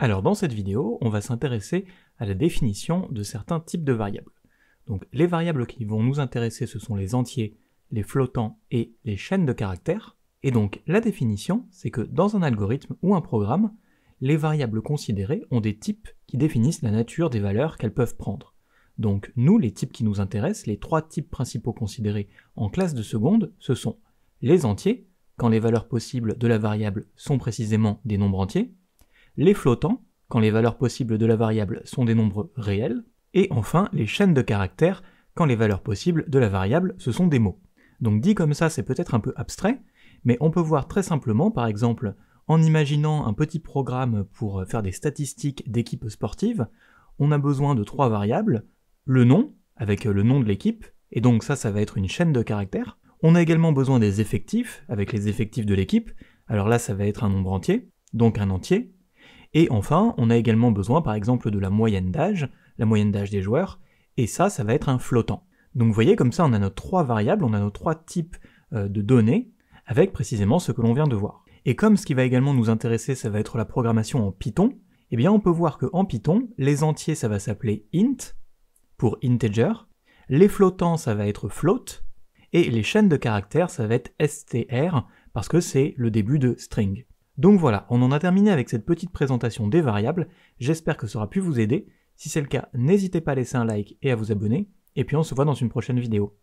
Alors dans cette vidéo, on va s'intéresser à la définition de certains types de variables. Donc les variables qui vont nous intéresser, ce sont les entiers, les flottants et les chaînes de caractères. Et donc la définition, c'est que dans un algorithme ou un programme, les variables considérées ont des types qui définissent la nature des valeurs qu'elles peuvent prendre. Donc nous, les types qui nous intéressent, les trois types principaux considérés en classe de seconde, ce sont les entiers, quand les valeurs possibles de la variable sont précisément des nombres entiers, les flottants, quand les valeurs possibles de la variable sont des nombres réels, et enfin les chaînes de caractères, quand les valeurs possibles de la variable ce sont des mots. Donc dit comme ça, c'est peut-être un peu abstrait, mais on peut voir très simplement, par exemple, en imaginant un petit programme pour faire des statistiques d'équipes sportives, on a besoin de trois variables, le nom, avec le nom de l'équipe, et donc ça, ça va être une chaîne de caractères. On a également besoin des effectifs, avec les effectifs de l'équipe, alors là, ça va être un nombre entier, donc un entier, et enfin, on a également besoin par exemple de la moyenne d'âge, la moyenne d'âge des joueurs, et ça, ça va être un flottant. Donc vous voyez, comme ça, on a nos trois variables, on a nos trois types euh, de données, avec précisément ce que l'on vient de voir. Et comme ce qui va également nous intéresser, ça va être la programmation en Python, eh bien on peut voir qu'en Python, les entiers, ça va s'appeler int, pour integer, les flottants, ça va être float, et les chaînes de caractères, ça va être str, parce que c'est le début de string. Donc voilà, on en a terminé avec cette petite présentation des variables, j'espère que ça aura pu vous aider, si c'est le cas, n'hésitez pas à laisser un like et à vous abonner, et puis on se voit dans une prochaine vidéo.